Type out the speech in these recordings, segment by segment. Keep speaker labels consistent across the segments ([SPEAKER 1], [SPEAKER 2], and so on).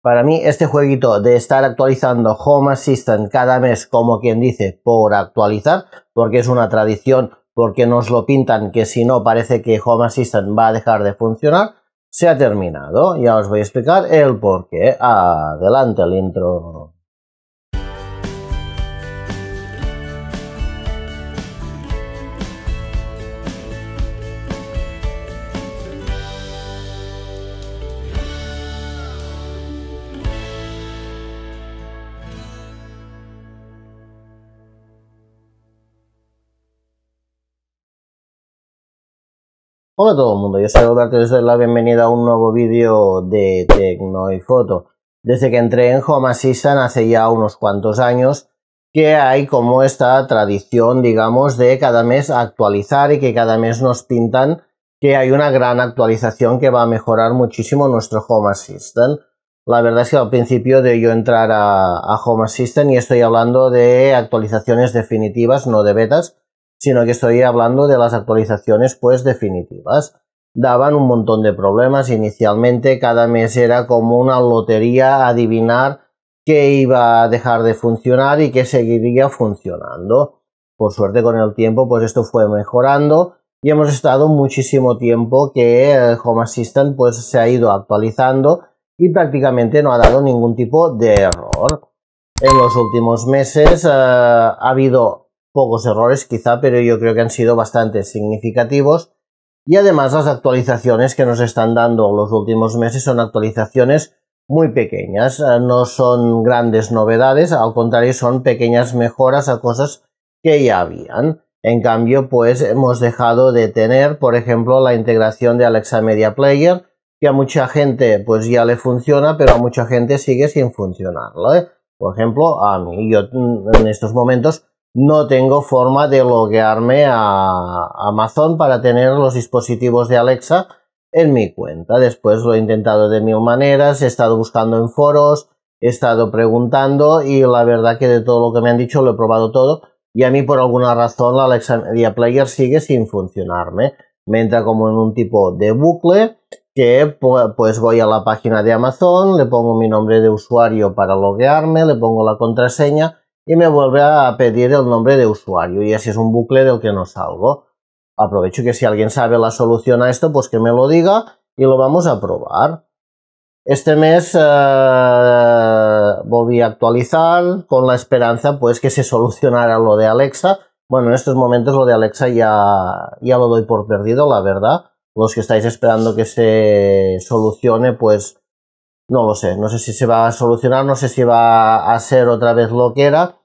[SPEAKER 1] Para mí este jueguito de estar actualizando Home Assistant cada mes, como quien dice, por actualizar, porque es una tradición, porque nos lo pintan que si no parece que Home Assistant va a dejar de funcionar, se ha terminado. Ya os voy a explicar el por qué. Adelante el intro. Hola a todo el mundo, yo soy Roberto y doy la bienvenida a un nuevo vídeo de Tecno y Foto. Desde que entré en Home Assistant hace ya unos cuantos años que hay como esta tradición, digamos, de cada mes actualizar y que cada mes nos pintan que hay una gran actualización que va a mejorar muchísimo nuestro Home Assistant. La verdad es que al principio de yo entrar a Home Assistant y estoy hablando de actualizaciones definitivas, no de betas, sino que estoy hablando de las actualizaciones pues definitivas. Daban un montón de problemas inicialmente, cada mes era como una lotería adivinar qué iba a dejar de funcionar y qué seguiría funcionando. Por suerte con el tiempo pues esto fue mejorando y hemos estado muchísimo tiempo que Home Assistant pues se ha ido actualizando y prácticamente no ha dado ningún tipo de error. En los últimos meses eh, ha habido pocos errores quizá, pero yo creo que han sido bastante significativos. Y además las actualizaciones que nos están dando los últimos meses son actualizaciones muy pequeñas, eh, no son grandes novedades, al contrario son pequeñas mejoras a cosas que ya habían. En cambio, pues hemos dejado de tener, por ejemplo, la integración de Alexa Media Player, que a mucha gente pues ya le funciona, pero a mucha gente sigue sin funcionarlo. ¿eh? Por ejemplo, a mí, yo mm, en estos momentos no tengo forma de loguearme a Amazon para tener los dispositivos de Alexa en mi cuenta. Después lo he intentado de mil maneras, he estado buscando en foros, he estado preguntando y la verdad que de todo lo que me han dicho lo he probado todo y a mí por alguna razón la Alexa Media Player sigue sin funcionarme. Me entra como en un tipo de bucle que pues voy a la página de Amazon, le pongo mi nombre de usuario para loguearme, le pongo la contraseña y me vuelve a pedir el nombre de usuario y así es un bucle del que no salgo. Aprovecho que si alguien sabe la solución a esto, pues que me lo diga y lo vamos a probar. Este mes eh, volví a actualizar con la esperanza pues que se solucionara lo de Alexa. Bueno, en estos momentos lo de Alexa ya lo doy por perdido, la verdad. Los que estáis esperando que se solucione, pues no lo sé, no sé si se va a solucionar, no sé si va a ser otra vez lo que era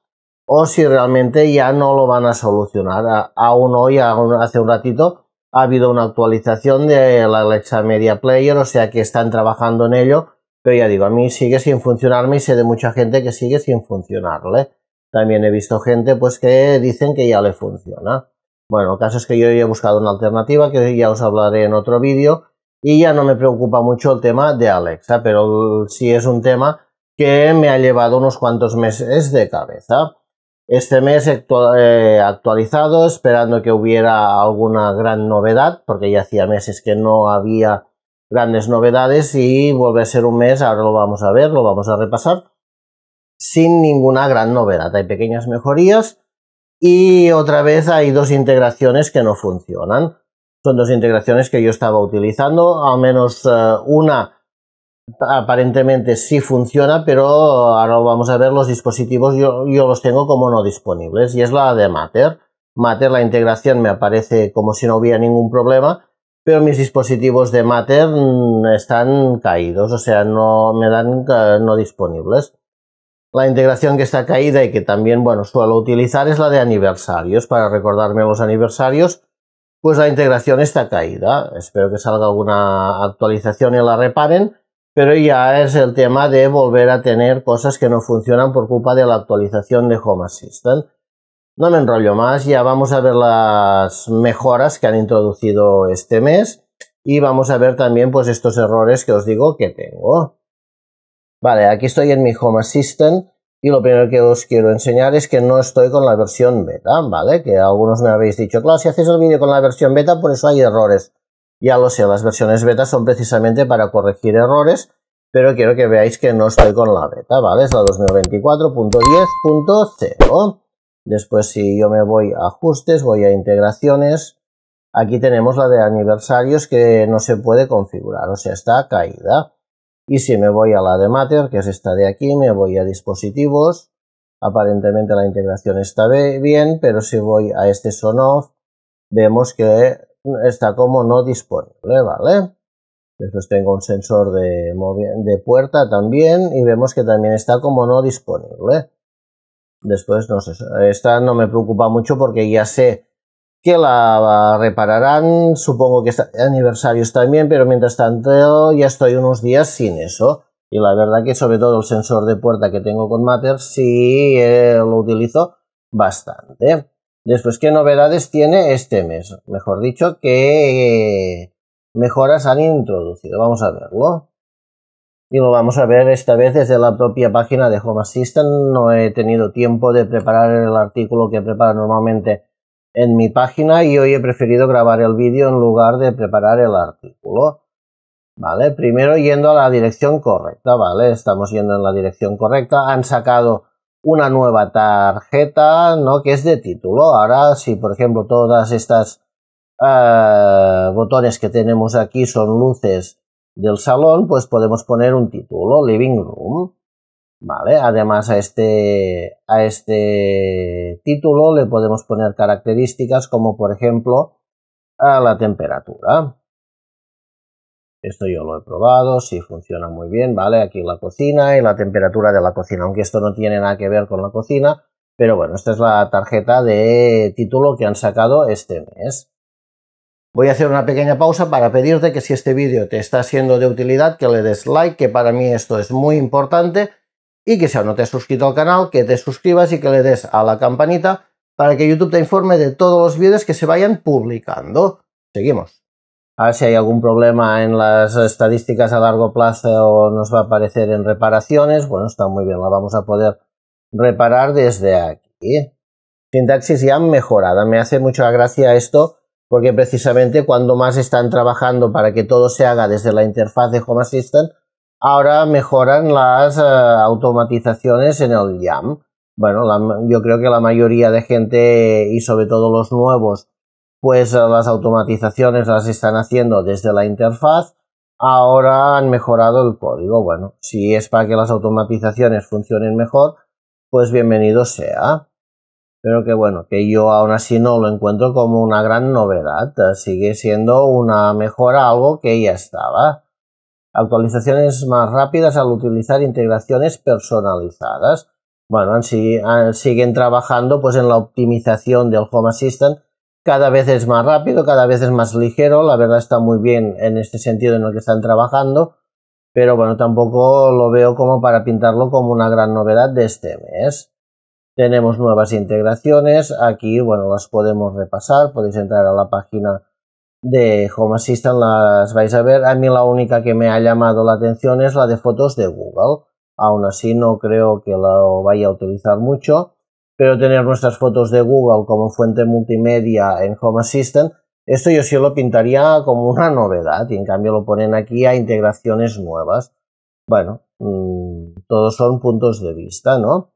[SPEAKER 1] o si realmente ya no lo van a solucionar. Aún hoy, hace un ratito, ha habido una actualización de la Alexa Media Player, o sea que están trabajando en ello, pero ya digo, a mí sigue sin funcionarme y sé de mucha gente que sigue sin funcionarle. También he visto gente pues que dicen que ya le funciona. Bueno, el caso es que yo he buscado una alternativa que ya os hablaré en otro vídeo y ya no me preocupa mucho el tema de Alexa, pero sí es un tema que me ha llevado unos cuantos meses de cabeza. Este mes eh, actualizado esperando que hubiera alguna gran novedad, porque ya hacía meses que no había grandes novedades y vuelve a ser un mes, ahora lo vamos a ver, lo vamos a repasar, sin ninguna gran novedad. Hay pequeñas mejorías y otra vez hay dos integraciones que no funcionan son dos integraciones que yo estaba utilizando, al menos eh, una aparentemente sí funciona, pero ahora vamos a ver los dispositivos, yo, yo, los tengo como no disponibles, y es la de Mater. Mater, la integración me aparece como si no hubiera ningún problema, pero mis dispositivos de Mater mm, están caídos, o sea, no me dan eh, no disponibles. La integración que está caída y que también, bueno, suelo utilizar es la de aniversarios, para recordarme los aniversarios, pues la integración está caída. Espero que salga alguna actualización y la reparen, pero ya es el tema de volver a tener cosas que no funcionan por culpa de la actualización de Home Assistant. No me enrollo más, ya vamos a ver las mejoras que han introducido este mes y vamos a ver también pues estos errores que os digo que tengo. Vale, aquí estoy en mi Home Assistant y lo primero que os quiero enseñar es que no estoy con la versión beta, ¿vale? Que algunos me habéis dicho, claro, si hacéis el vídeo con la versión beta, por eso hay errores. Ya lo sé, las versiones beta son precisamente para corregir errores, pero quiero que veáis que no estoy con la beta, ¿vale? Es la 2024.10.0. Después, si yo me voy a ajustes, voy a integraciones, aquí tenemos la de aniversarios que no se puede configurar, o sea, está caída. Y si me voy a la de Matter, que es esta de aquí, me voy a dispositivos. Aparentemente la integración está bien, pero si voy a este Sonoff, vemos que está como no disponible, ¿vale? Después tengo un sensor de, de puerta también y vemos que también está como no disponible. Después, no sé, esta no me preocupa mucho porque ya sé que la repararán, supongo que está, aniversarios también, pero mientras tanto ya estoy unos días sin eso. Y la verdad que sobre todo el sensor de puerta que tengo con Matter sí eh, lo utilizo bastante. Después, ¿qué novedades tiene este mes? Mejor dicho, ¿qué eh, mejoras han introducido? Vamos a verlo. Y lo vamos a ver esta vez desde la propia página de Home Assistant. No he tenido tiempo de preparar el artículo que preparo normalmente en mi página y hoy he preferido grabar el vídeo en lugar de preparar el artículo. ¿Vale? Primero yendo a la dirección correcta, ¿vale? Estamos yendo en la dirección correcta. Han sacado una nueva tarjeta, ¿no? Que es de título. Ahora, si por ejemplo todas estas eh, botones que tenemos aquí son luces del salón, pues podemos poner un título, Living Room. Además a este, a este título le podemos poner características como por ejemplo a la temperatura. Esto yo lo he probado, sí funciona muy bien, ¿vale? Aquí la cocina y la temperatura de la cocina, aunque esto no tiene nada que ver con la cocina, pero bueno, esta es la tarjeta de título que han sacado este mes. Voy a hacer una pequeña pausa para pedirte que si este vídeo te está siendo de utilidad, que le des like, que para mí esto es muy importante y que si aún no te has suscrito al canal, que te suscribas y que le des a la campanita para que YouTube te informe de todos los vídeos que se vayan publicando. Seguimos. A ver si hay algún problema en las estadísticas a largo plazo o nos va a aparecer en reparaciones. Bueno, está muy bien, la vamos a poder reparar desde aquí. Sintaxis ya mejorada. Me hace mucha gracia esto porque precisamente cuando más están trabajando para que todo se haga desde la interfaz de Home Assistant, ahora mejoran las eh, automatizaciones en el YAM. Bueno, yo creo que la mayoría de gente y sobre todo los nuevos, pues eh, las automatizaciones las están haciendo desde la interfaz. Ahora han mejorado el código. Bueno, si es para que las automatizaciones funcionen mejor, pues bienvenido sea. Pero que bueno, que yo aún así no lo encuentro como una gran novedad. Sigue siendo una mejora, algo que ya estaba actualizaciones más rápidas al utilizar integraciones personalizadas. Bueno, siguen, siguen trabajando pues en la optimización del Home Assistant. Cada vez es más rápido, cada vez es más ligero. La verdad está muy bien en este sentido en el que están trabajando. Pero bueno, tampoco lo veo como para pintarlo como una gran novedad de este mes. Tenemos nuevas integraciones. Aquí, bueno, las podemos repasar. Podéis entrar a la página de Home Assistant las vais a ver. A mí la única que me ha llamado la atención es la de fotos de Google. Aún así no creo que lo vaya a utilizar mucho, pero tener nuestras fotos de Google como fuente multimedia en Home Assistant, esto yo sí lo pintaría como una novedad y en cambio lo ponen aquí a integraciones nuevas. Bueno, mm, todos son puntos de vista, ¿no?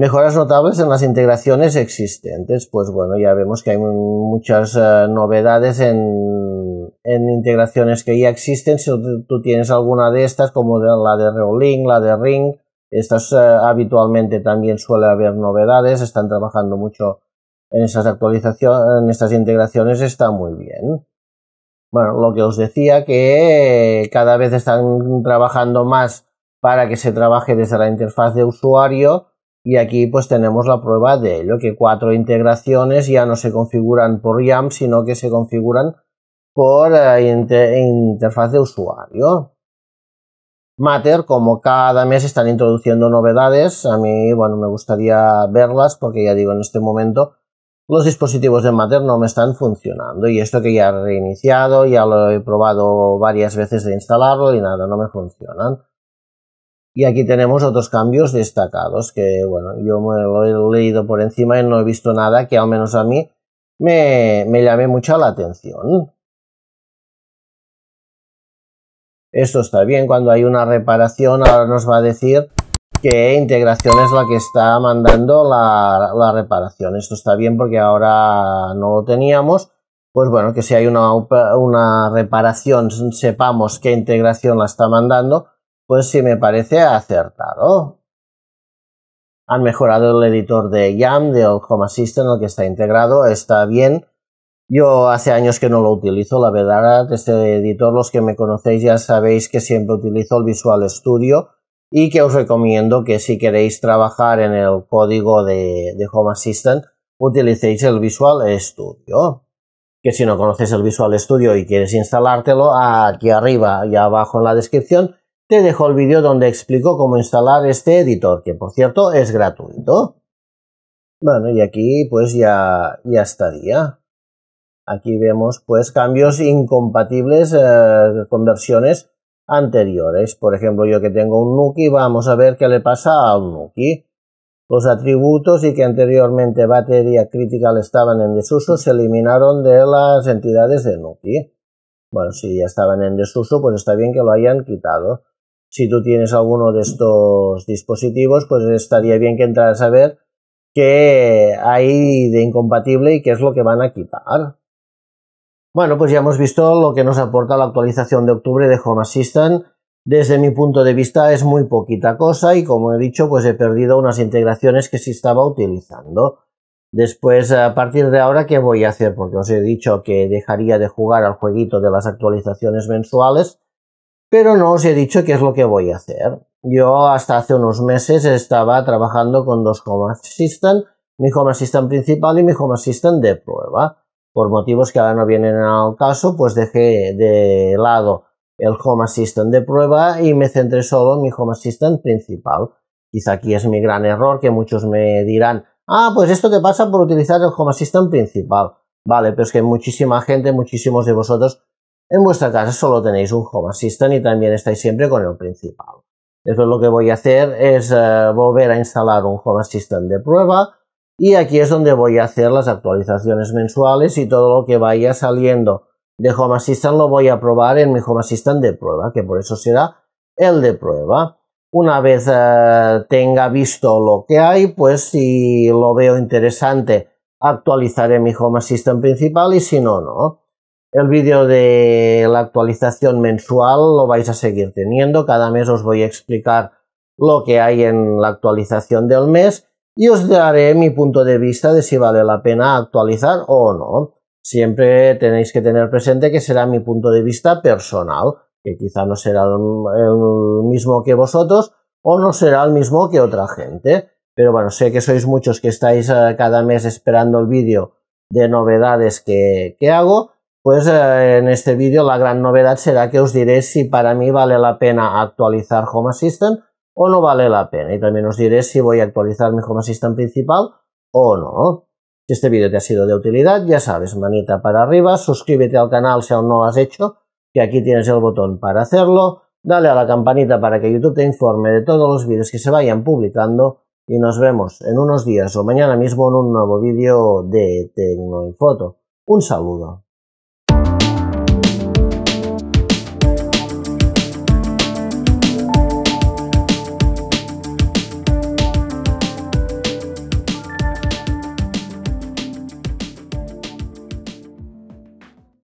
[SPEAKER 1] Mejoras notables en las integraciones existentes. Pues bueno, ya vemos que hay muchas eh, novedades en, integraciones que ya existen. Si tú tienes alguna de estas, como la de Reolink, la de Ring, estas eh, habitualmente también suele haber novedades. Están trabajando mucho en estas actualizaciones, en estas integraciones. Está muy bien. Bueno, lo que os decía que cada vez están trabajando más para que se trabaje desde la interfaz de usuario y aquí pues tenemos la prueba de ello, que cuatro integraciones ya no se configuran por YAM, sino que se configuran por eh, interfaz de usuario. Matter, como cada mes están introduciendo novedades, a mí bueno, me gustaría verlas porque ya digo, en este momento los dispositivos de Matter no me están funcionando y esto que ya he reiniciado, ya lo he probado varias veces de instalarlo y nada, no me funcionan. Y aquí tenemos otros cambios destacados que, bueno, yo me lo he leído por encima y no he visto nada que al menos a mí me, me llame mucho la atención. Esto está bien, cuando hay una reparación ahora nos va a decir que integración es la que está mandando la, reparación. Esto está bien porque ahora no lo teníamos. Pues bueno, que si hay una reparación sepamos qué integración la está mandando pues sí me parece acertado. Han mejorado el editor de YAM, del Home Assistant, el que está integrado, está bien. Yo hace años que no lo utilizo, la verdad, este editor, los que me conocéis ya sabéis que siempre utilizo el Visual Studio y que os recomiendo que si queréis trabajar en el código de, de Home Assistant, utilicéis el Visual Studio. Que si no conoces el Visual Studio y quieres instalártelo, aquí arriba y abajo en la descripción te dejo el vídeo donde explico cómo instalar este editor, que por cierto es gratuito. Bueno, y aquí pues ya, ya estaría. Aquí vemos pues cambios incompatibles eh, con versiones anteriores. Por ejemplo, yo que tengo un Nuki, vamos a ver qué le pasa al Nuki. Los atributos y que anteriormente Batería Critical estaban en desuso se eliminaron de las entidades de Nuki. Bueno, si ya estaban en desuso, pues está bien que lo hayan quitado si tú tienes alguno de estos dispositivos, pues estaría bien que entraras a ver qué hay de incompatible y qué es lo que van a quitar. Bueno, pues ya hemos visto lo que nos aporta la actualización de octubre de Home Assistant. Desde mi punto de vista es muy poquita cosa y como he dicho, pues he perdido unas integraciones que sí estaba utilizando. Después, a partir de ahora, ¿qué voy a hacer? Porque os he dicho que dejaría de jugar al jueguito de las actualizaciones mensuales pero no os he dicho qué es lo que voy a hacer. Yo hasta hace unos meses estaba trabajando con dos Home Assistant, mi Home Assistant principal y mi Home Assistant de prueba. Por motivos que ahora no vienen al caso, pues dejé de lado el Home Assistant de prueba y me centré solo en mi Home Assistant principal. Quizá aquí es mi gran error que muchos me dirán, ah, pues esto te pasa por utilizar el Home Assistant principal. Vale, pero es que muchísima gente, muchísimos de vosotros en vuestra casa solo tenéis un Home Assistant y también estáis siempre con el principal. Después lo que voy a hacer es eh, volver a instalar un Home Assistant de prueba y aquí es donde voy a hacer las actualizaciones mensuales y todo lo que vaya saliendo de Home Assistant lo voy a probar en mi Home Assistant de prueba, que por eso será el de prueba. Una vez eh, tenga visto lo que hay, pues si lo veo interesante actualizaré mi Home Assistant principal y si no, no. El vídeo de la actualización mensual lo vais a seguir teniendo. Cada mes os voy a explicar lo que hay en la actualización del mes y os daré mi punto de vista de si vale la pena actualizar o no. Siempre tenéis que tener presente que será mi punto de vista personal, que quizá no será el mismo que vosotros o no será el mismo que otra gente. Pero bueno, sé que sois muchos que estáis eh, cada mes esperando el vídeo de novedades que, hago pues eh, en este vídeo la gran novedad será que os diré si para mí vale la pena actualizar Home Assistant o no vale la pena. Y también os diré si voy a actualizar mi Home Assistant principal o no. Si este vídeo te ha sido de utilidad, ya sabes, manita para arriba, suscríbete al canal si aún no lo has hecho, que aquí tienes el botón para hacerlo, dale a la campanita para que YouTube te informe de todos los vídeos que se vayan publicando y nos vemos en unos días o mañana mismo en un nuevo vídeo de Tecno Foto. Un saludo.